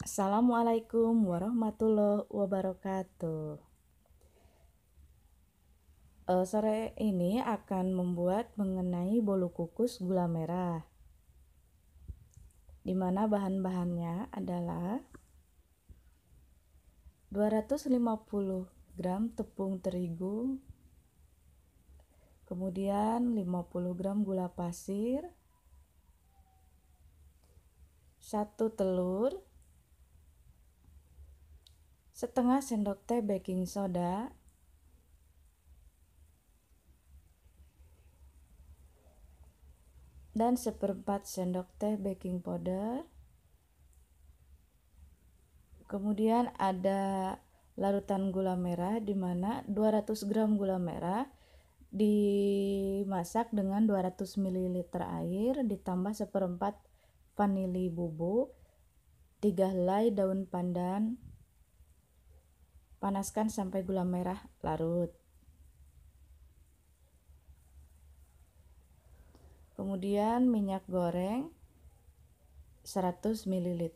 Assalamualaikum warahmatullahi wabarakatuh. Uh, sore ini akan membuat mengenai bolu kukus gula merah. Di mana bahan-bahannya adalah 250 gram tepung terigu, kemudian 50 gram gula pasir, satu telur, setengah sendok teh baking soda, dan seperempat sendok teh baking powder. Kemudian ada larutan gula merah di mana 200 gram gula merah dimasak dengan 200 ml air ditambah seperempat vanili bubuk, 3 helai daun pandan, Panaskan sampai gula merah larut. Kemudian minyak goreng 100 ml.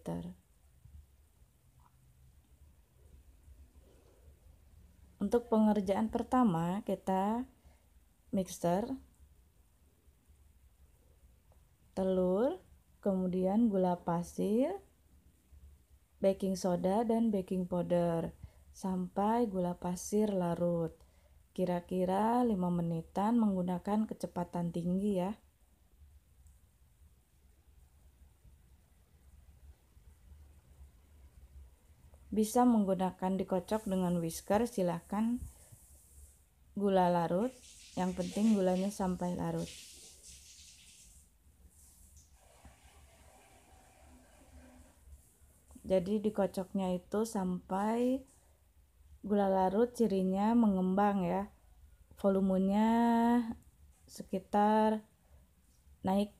Untuk pengerjaan pertama kita mixer telur, kemudian gula pasir, baking soda dan baking powder sampai gula pasir larut. Kira-kira 5 menitan menggunakan kecepatan tinggi ya. Bisa menggunakan dikocok dengan whisker silahkan gula larut. Yang penting gulanya sampai larut. Jadi dikocoknya itu sampai Gula larut cirinya mengembang ya. Volumenya sekitar naik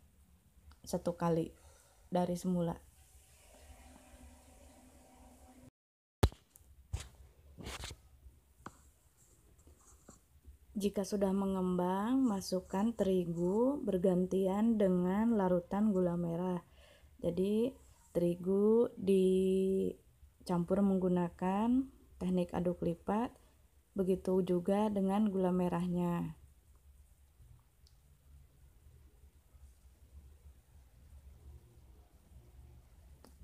satu kali dari semula. Jika sudah mengembang, masukkan terigu bergantian dengan larutan gula merah. Jadi, terigu dicampur menggunakan teknik aduk lipat, begitu juga dengan gula merahnya.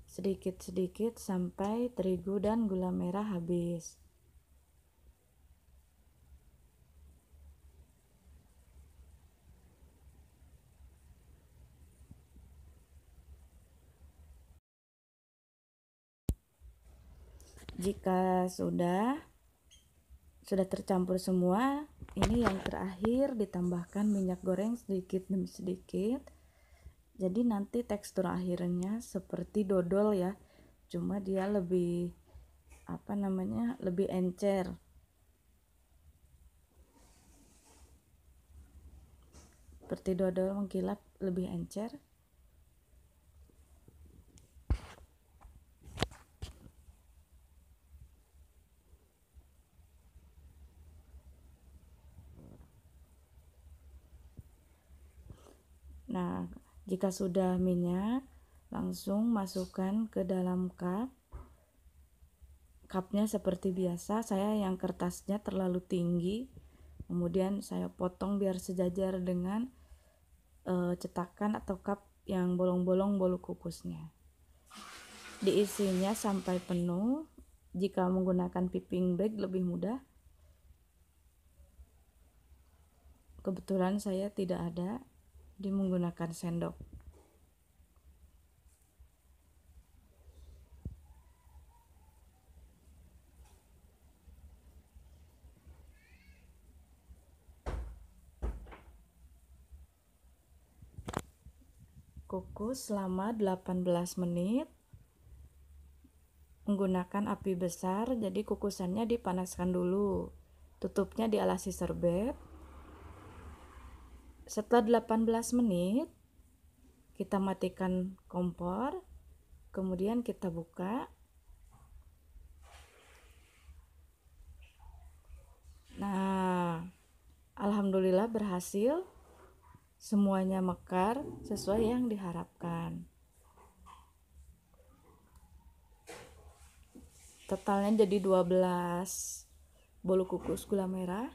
Sedikit-sedikit sampai terigu dan gula merah habis. jika sudah sudah tercampur semua ini yang terakhir ditambahkan minyak goreng sedikit demi sedikit jadi nanti tekstur akhirnya seperti dodol ya cuma dia lebih apa namanya lebih encer seperti dodol mengkilap lebih encer Nah, jika sudah minyak, langsung masukkan ke dalam cup. Cupnya seperti biasa, saya yang kertasnya terlalu tinggi. Kemudian saya potong biar sejajar dengan e, cetakan atau cup yang bolong-bolong bolu kukusnya. Diisinya sampai penuh. Jika menggunakan piping bag lebih mudah. Kebetulan saya tidak ada, di menggunakan sendok. Kukus selama 18 menit menggunakan api besar jadi kukusannya dipanaskan dulu tutupnya dialasi serbet setelah 18 menit, kita matikan kompor, kemudian kita buka. Nah, alhamdulillah berhasil. Semuanya mekar sesuai yang diharapkan. Totalnya jadi 12 bolu kukus gula merah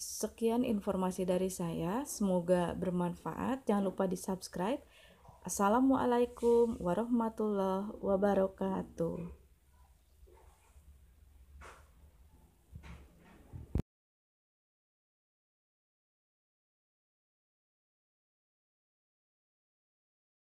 Sekian informasi dari saya, semoga bermanfaat. Jangan lupa di-subscribe. Assalamualaikum warahmatullahi wabarakatuh.